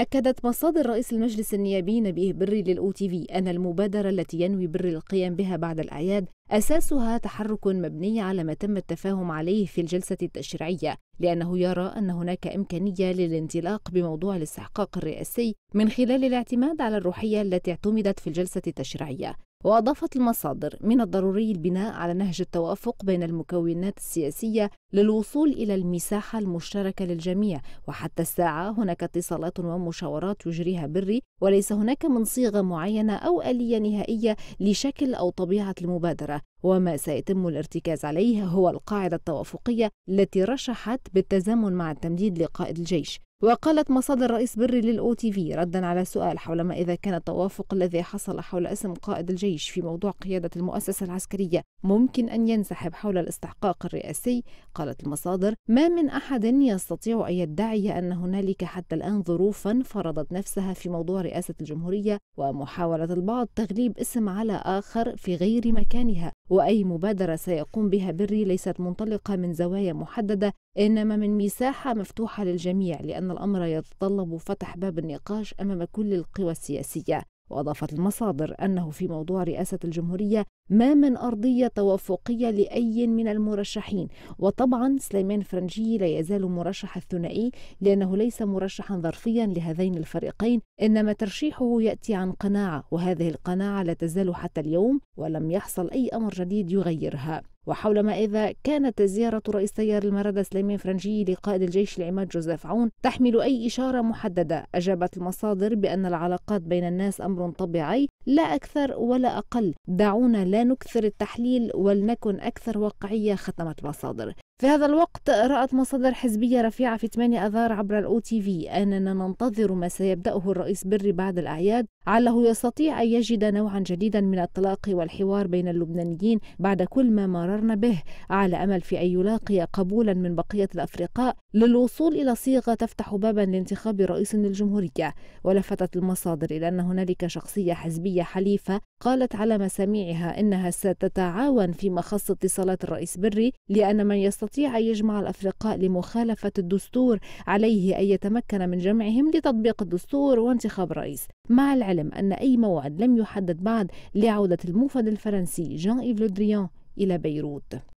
أكدت مصادر رئيس المجلس النيابي نبيه بري للأو تي في أن المبادرة التي ينوي بري القيام بها بعد الأعياد أساسها تحرك مبني على ما تم التفاهم عليه في الجلسة التشريعية لأنه يرى أن هناك إمكانية للانطلاق بموضوع الاستحقاق الرئاسي من خلال الاعتماد على الروحية التي اعتمدت في الجلسة التشريعية وأضافت المصادر من الضروري البناء على نهج التوافق بين المكونات السياسية للوصول إلى المساحة المشتركة للجميع وحتى الساعة هناك اتصالات ومشاورات يجريها بري وليس هناك من صيغة معينة أو آلية نهائية لشكل أو طبيعة المبادرة وما سيتم الارتكاز عليه هو القاعدة التوافقية التي رشحت بالتزامن مع التمديد لقائد الجيش وقالت مصادر رئيس بري للأو تي في ردا على سؤال حول ما إذا كان التوافق الذي حصل حول اسم قائد الجيش في موضوع قيادة المؤسسة العسكرية ممكن أن ينسحب حول الاستحقاق الرئاسي قالت المصادر ما من أحد يستطيع أن يدعي أن هنالك حتى الآن ظروفا فرضت نفسها في موضوع رئاسة الجمهورية ومحاولة البعض تغليب اسم على آخر في غير مكانها وأي مبادرة سيقوم بها بري ليست منطلقة من زوايا محددة إنما من مساحة مفتوحة للجميع لأن الأمر يتطلب فتح باب النقاش أمام كل القوى السياسية وأضافت المصادر أنه في موضوع رئاسة الجمهورية ما من أرضية توافقية لأي من المرشحين وطبعا سليمان فرنجي لا يزال مرشح الثنائي لأنه ليس مرشحا ظرفيا لهذين الفريقين إنما ترشيحه يأتي عن قناعة وهذه القناعة لا تزال حتى اليوم ولم يحصل أي أمر جديد يغيرها وحول ما إذا كانت زيارة رئيس تيار المرادة سليمان فرنجي لقائد الجيش العماد جوزيف عون تحمل أي إشارة محددة أجابت المصادر بأن العلاقات بين الناس أمر طبيعي لا أكثر ولا أقل دعونا لا نكثر التحليل ولنكن أكثر واقعية ختمت مصادر في هذا الوقت رأت مصادر حزبية رفيعة في 8 أذار عبر الأو تي في أننا ننتظر ما سيبدأه الرئيس بري بعد الأعياد علّه يستطيع أن يجد نوعا جديدا من الطلاق والحوار بين اللبنانيين بعد كل ما مررنا به على أمل في أن يلاقي قبولا من بقية الأفرقاء للوصول إلى صيغة تفتح بابا لانتخاب رئيس للجمهورية ولفتت المصادر إلى أن هنالك شخصية حزبية حليفة قالت على مسامعها إنها ستتعاون في خص اتصالات الرئيس بري لأن من يستطيع يستطيع أن يجمع الأفرقاء لمخالفة الدستور عليه أن يتمكن من جمعهم لتطبيق الدستور وانتخاب رئيس مع العلم أن أي موعد لم يحدد بعد لعودة الموفد الفرنسي جان إيف لودريان إلى بيروت